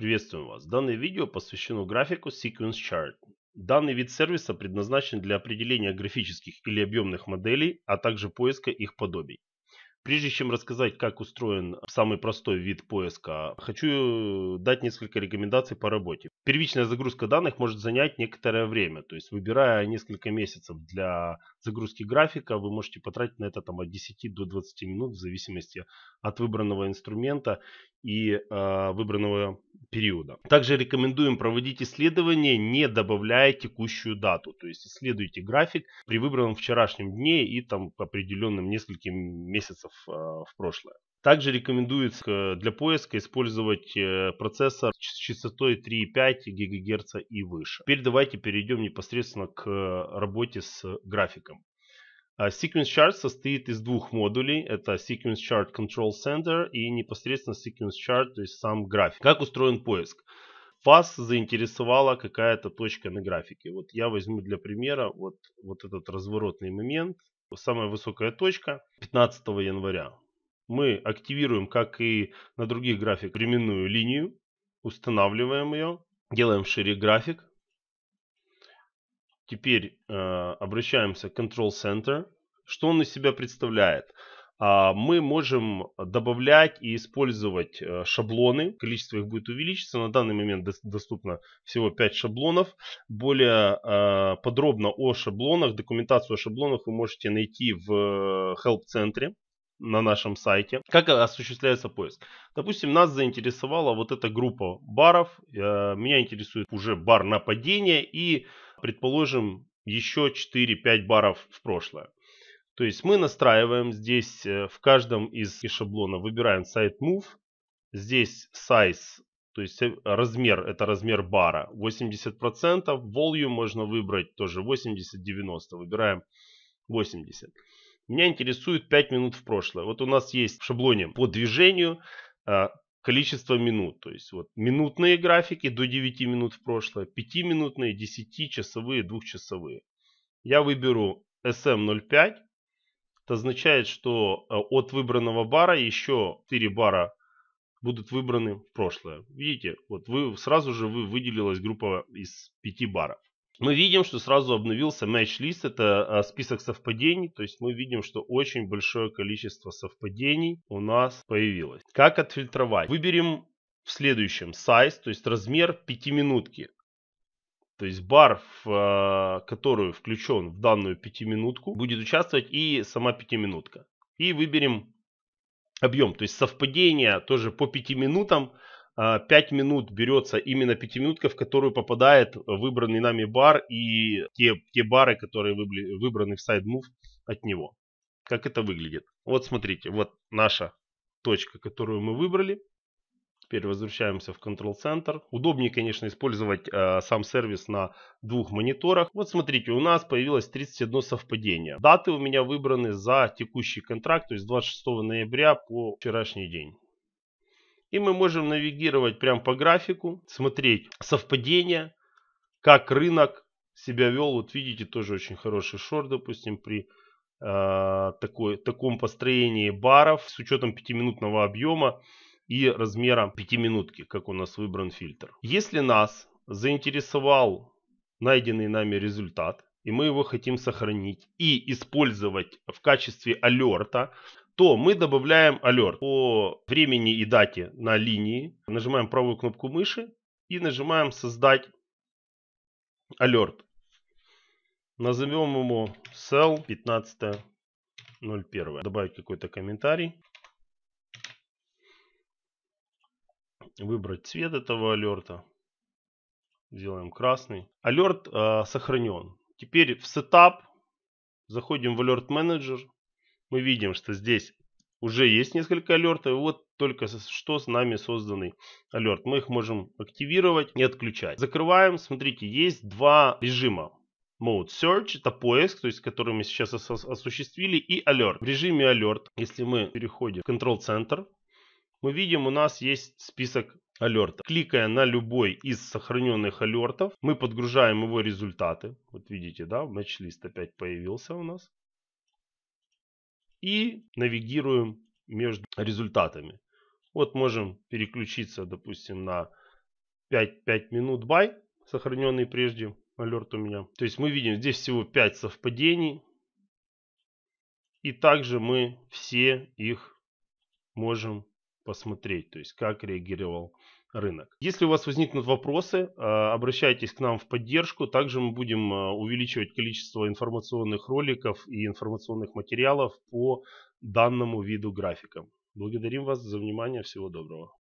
Приветствуем вас! Данное видео посвящено графику Sequence Chart. Данный вид сервиса предназначен для определения графических или объемных моделей, а также поиска их подобий. Прежде чем рассказать, как устроен самый простой вид поиска, хочу э, дать несколько рекомендаций по работе. Первичная загрузка данных может занять некоторое время, то есть выбирая несколько месяцев для загрузки графика, вы можете потратить на это там, от 10 до 20 минут в зависимости от выбранного инструмента и э, выбранного периода. Также рекомендуем проводить исследование, не добавляя текущую дату. То есть исследуйте график при выбранном вчерашнем дне и там определенным нескольким месяцев э, в прошлое. Также рекомендуется для поиска использовать э, процессор с частотой 3,5 ГГц и выше. Теперь давайте перейдем непосредственно к э, работе с графиком. А, sequence Chart состоит из двух модулей. Это Sequence Chart Control Center и непосредственно Sequence Chart, то есть сам график. Как устроен поиск? Вас заинтересовала какая-то точка на графике. Вот я возьму для примера вот, вот этот разворотный момент. Самая высокая точка 15 января. Мы активируем, как и на других графиках, временную линию. Устанавливаем ее. Делаем шире график Теперь э, обращаемся к Control Center. Что он из себя представляет? А, мы можем добавлять и использовать э, шаблоны. Количество их будет увеличиться. На данный момент доступно всего 5 шаблонов. Более э, подробно о шаблонах, документацию о шаблонах вы можете найти в э, Help-центре на нашем сайте. Как осуществляется поиск? Допустим, нас заинтересовала вот эта группа баров. Меня интересует уже бар нападения и предположим, еще 4-5 баров в прошлое. То есть мы настраиваем здесь э, в каждом из шаблона, выбираем сайт Move. Здесь size, то есть э, размер, это размер бара 80%. Volume можно выбрать тоже 80-90. Выбираем 80. Меня интересует 5 минут в прошлое. Вот у нас есть в шаблоне по движению э, количество минут. То есть вот минутные графики до 9 минут в прошлое, 5-минутные, 10-часовые, 2-часовые. Я выберу SM05. Эм Это означает, что э, от выбранного бара еще 4 бара будут выбраны в прошлое. Видите, вот вы сразу же вы выделилась группа из 5 баров мы видим, что сразу обновился match-лист, это а, список совпадений, то есть мы видим, что очень большое количество совпадений у нас появилось. Как отфильтровать? Выберем в следующем size, то есть размер 5 минутки. То есть бар, в а, которую включен в данную пятиминутку, будет участвовать и сама пятиминутка. И выберем объем, то есть совпадение тоже по 5 минутам 5 а, минут берется именно пятиминутка, в которую попадает выбранный нами бар и те, те бары, которые выбраны в сайдмув от него. Как это выглядит? Вот смотрите, вот наша точка, которую мы выбрали. Теперь возвращаемся в Control Center. Удобнее, конечно, использовать э, сам сервис на двух мониторах. Вот смотрите, у нас появилось 31 совпадение. Даты у меня выбраны за текущий контракт, то есть 26 ноября по вчерашний день. И мы можем навигировать прямо по графику, смотреть совпадения, как рынок себя вел. Вот видите, тоже очень хороший шорт, допустим, при э, такой, таком построении баров с учетом 5-минутного объема и размера 5 минутки, как у нас выбран фильтр. Если нас заинтересовал найденный нами результат, и мы его хотим сохранить и использовать в качестве алерта, то мы добавляем алерт по времени и дате на линии. Нажимаем правую кнопку мыши и нажимаем создать алерт. Назовем ему sell 15.01. Добавить какой-то комментарий. Выбрать цвет этого алерта. Сделаем красный. Алерт э, сохранен. Теперь в сетап заходим в Alert Manager мы видим, что здесь уже есть несколько алертов, вот только что с нами созданный алерт. Мы их можем активировать и отключать. Закрываем, смотрите, есть два режима. Mode Search, это поиск, то есть который мы сейчас ос осуществили, и Alert. В режиме Alert, если мы переходим в Control Center, мы видим, у нас есть список алертов. Кликая на любой из сохраненных алертов, мы подгружаем его результаты. Вот видите, да, матч-лист опять появился у нас и навигируем между результатами. Вот можем переключиться, допустим, на 5, 5 минут бай, сохраненный прежде алерт у меня. То есть мы видим здесь всего 5 совпадений. И также мы все их можем посмотреть, то есть как реагировал рынок. Если у вас возникнут вопросы, а, обращайтесь к нам в поддержку. Также мы будем а, увеличивать количество информационных роликов и информационных материалов по данному виду графика. Благодарим вас за внимание. Всего доброго.